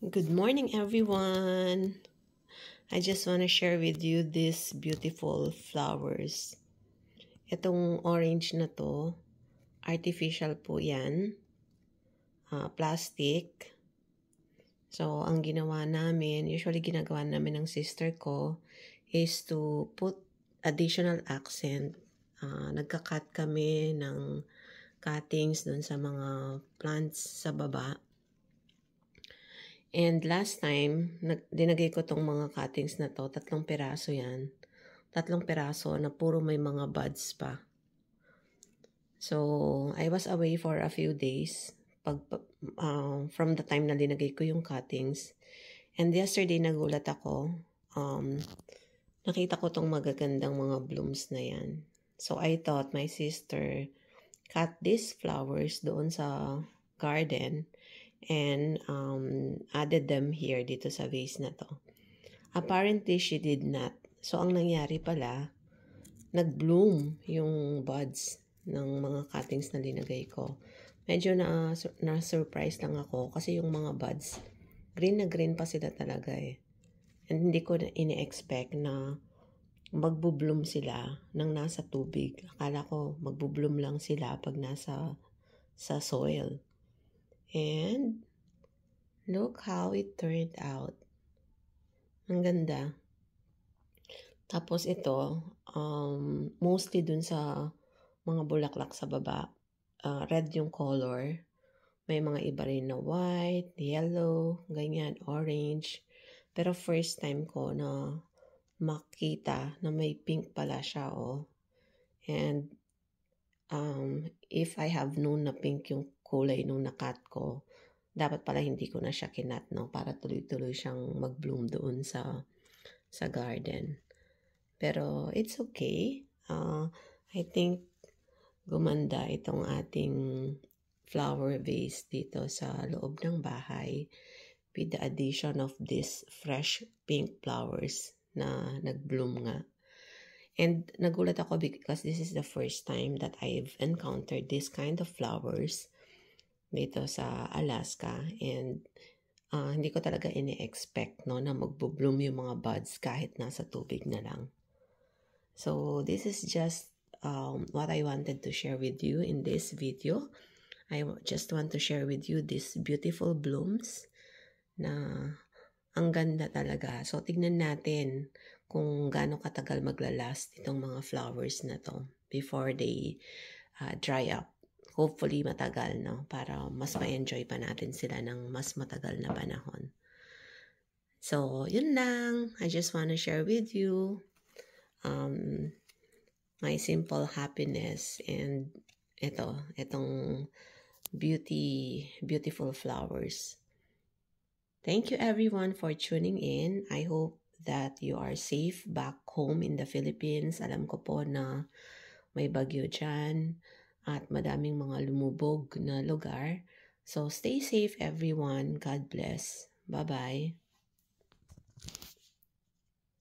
Good morning, everyone. I just want to share with you these beautiful flowers. Itong orange na to, artificial po yan. Uh, plastic. So, ang ginawa namin, usually ginagawa namin ng sister ko, is to put additional accent. Uh, nagka-cut kami ng cuttings dun sa mga plants sa baba And last time, nag, dinagay ko tong mga cuttings na to. Tatlong piraso yan. Tatlong piraso na puro may mga buds pa. So, I was away for a few days pag, uh, from the time na dinagay ko yung cuttings. And yesterday, nagulat ako. Um, nakita ko tong magagandang mga blooms na yan. So, I thought my sister cut these flowers doon sa garden and um, added them here dito sa vase na to. Apparently, she did not. So, ang nangyari pala, nag-bloom yung buds ng mga cuttings na linagay ko. Medyo na-surprise na lang ako kasi yung mga buds, green na green pa sila talaga eh. And hindi ko ini-expect na magbubloom sila nang nasa tubig. Akala ko magbubloom lang sila pag nasa sa soil. And look how it turned out. Ang ganda. Tapos ito, um, mostly dun sa mga bulaklak sa baba, uh, red yung color. May mga iba rin na white, yellow, ganyan, orange. Pero first time ko na makita na may pink pala siya, oh. And um, if I have known na pink yung kulay nung nakat ko. Dapat pala hindi ko na siya kinat, no? Para tuloy-tuloy siyang mag-bloom doon sa, sa garden. Pero it's okay. Uh, I think gumanda itong ating flower vase dito sa loob ng bahay with the addition of this fresh pink flowers na nagbloom nga. And nagulat ako because this is the first time that I've encountered this kind of flowers dito sa Alaska and uh, hindi ko talaga ini-expect no, na magbo-bloom yung mga buds kahit nasa tubig na lang. So this is just um, what I wanted to share with you in this video. I just want to share with you these beautiful blooms na ang ganda talaga. So, tignan natin kung gaano katagal maglalast itong mga flowers na to before they uh, dry up hopefully matagal, no? Para mas ah. ma-enjoy pa natin sila ng mas matagal na panahon. So, yun lang. I just want to share with you um, my simple happiness and ito, itong beauty, beautiful flowers. Thank you everyone for tuning in. I hope that you are safe back home in the Philippines. Alam ko po na may bagyo dyan at madaming mga lumubog na lugar. So stay safe everyone. God bless. Bye-bye.